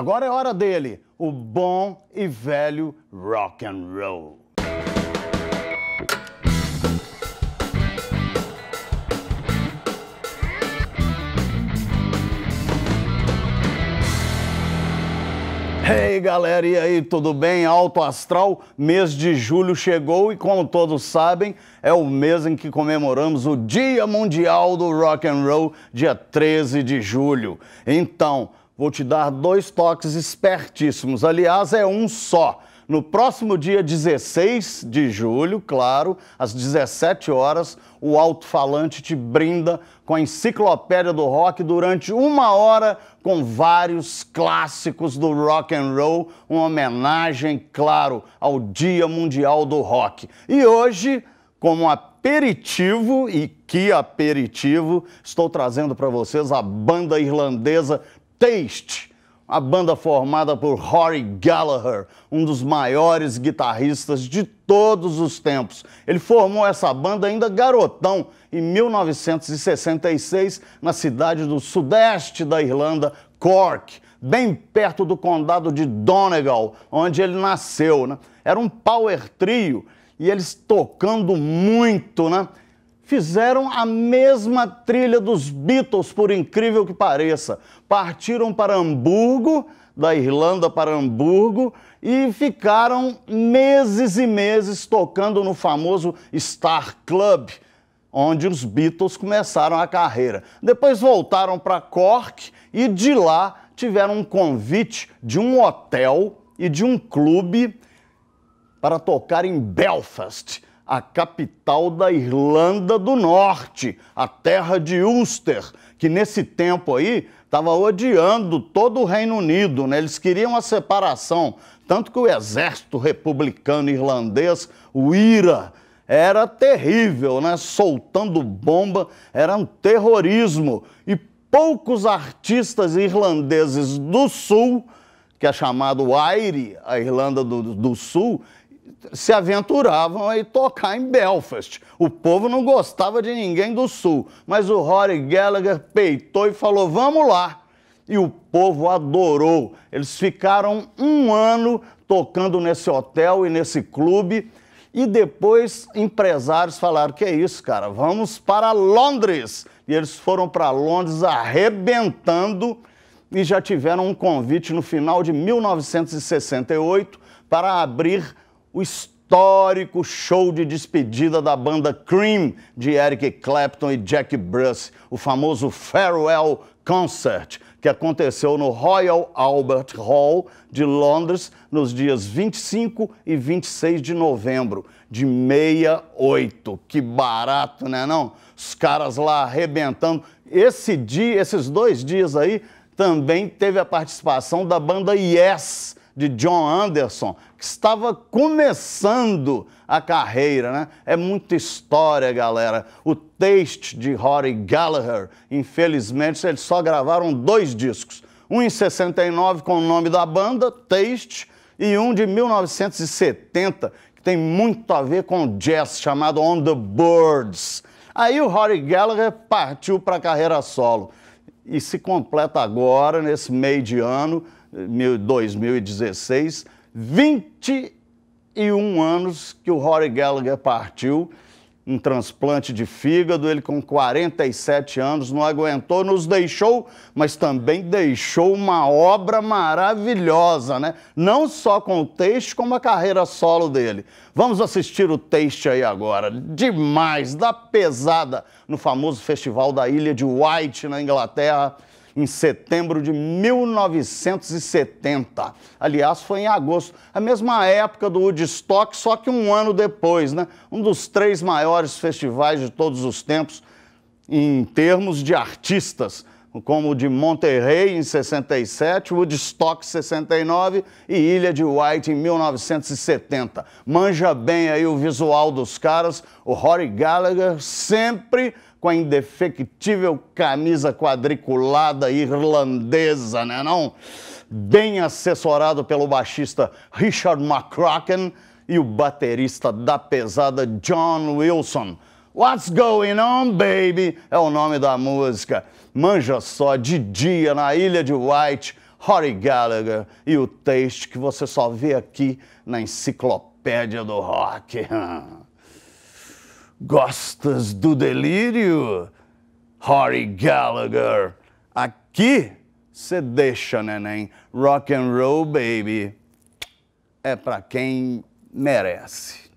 Agora é hora dele, o bom e velho rock and roll. Hey galera, e aí, tudo bem? Alto Astral, mês de julho chegou e como todos sabem, é o mês em que comemoramos o Dia Mundial do Rock and Roll, dia 13 de julho. Então, Vou te dar dois toques espertíssimos. Aliás, é um só. No próximo dia 16 de julho, claro, às 17 horas, o alto-falante te brinda com a enciclopédia do rock durante uma hora com vários clássicos do rock and roll, uma homenagem, claro, ao Dia Mundial do Rock. E hoje, como aperitivo e que aperitivo, estou trazendo para vocês a banda irlandesa Taste, a banda formada por Rory Gallagher, um dos maiores guitarristas de todos os tempos. Ele formou essa banda ainda garotão em 1966 na cidade do sudeste da Irlanda, Cork, bem perto do condado de Donegal, onde ele nasceu. Né? Era um power trio e eles tocando muito, né? fizeram a mesma trilha dos Beatles, por incrível que pareça. Partiram para Hamburgo, da Irlanda para Hamburgo, e ficaram meses e meses tocando no famoso Star Club, onde os Beatles começaram a carreira. Depois voltaram para Cork e de lá tiveram um convite de um hotel e de um clube para tocar em Belfast a capital da Irlanda do Norte, a terra de Ulster, que nesse tempo aí estava odiando todo o Reino Unido, né? Eles queriam a separação, tanto que o exército republicano irlandês, o IRA, era terrível, né? Soltando bomba, era um terrorismo e poucos artistas irlandeses do sul que é chamado Aire, a Irlanda do, do Sul, se aventuravam a tocar em Belfast. O povo não gostava de ninguém do sul, mas o Rory Gallagher peitou e falou: vamos lá. E o povo adorou. Eles ficaram um ano tocando nesse hotel e nesse clube. E depois empresários falaram: que é isso, cara, vamos para Londres. E eles foram para Londres arrebentando e já tiveram um convite no final de 1968 para abrir o histórico show de despedida da banda Cream de Eric Clapton e Jack Bruce, o famoso Farewell Concert, que aconteceu no Royal Albert Hall de Londres nos dias 25 e 26 de novembro de 68. Que barato, né não? Os caras lá arrebentando. Esse dia, esses dois dias aí, também teve a participação da banda Yes, de John Anderson, que estava começando a carreira, né? É muita história, galera. O Taste de Rory Gallagher, infelizmente, eles só gravaram dois discos. Um em 69 com o nome da banda, Taste, e um de 1970, que tem muito a ver com jazz, chamado On the Birds. Aí o Rory Gallagher partiu para a carreira solo e se completa agora, nesse meio de ano, 2016, 21 anos que o Rory Gallagher partiu um transplante de fígado. Ele, com 47 anos, não aguentou, nos deixou, mas também deixou uma obra maravilhosa, né? Não só com o texto, como a carreira solo dele. Vamos assistir o texto aí agora. Demais, da pesada, no famoso festival da Ilha de White, na Inglaterra em setembro de 1970. Aliás, foi em agosto, a mesma época do Woodstock, só que um ano depois, né? Um dos três maiores festivais de todos os tempos em termos de artistas como o de Monterrey em 67, Woodstock 69 e Ilha de White em 1970. Manja bem aí o visual dos caras, o Rory Gallagher sempre com a indefectível camisa quadriculada irlandesa, né não? Bem assessorado pelo baixista Richard McCracken e o baterista da pesada John Wilson. What's Going On, Baby é o nome da música. Manja só de dia na ilha de White, Rory Gallagher e o taste que você só vê aqui na enciclopédia do rock. Gostas do delírio? Harry Gallagher. Aqui você deixa, neném. Rock and roll, baby. É para quem merece.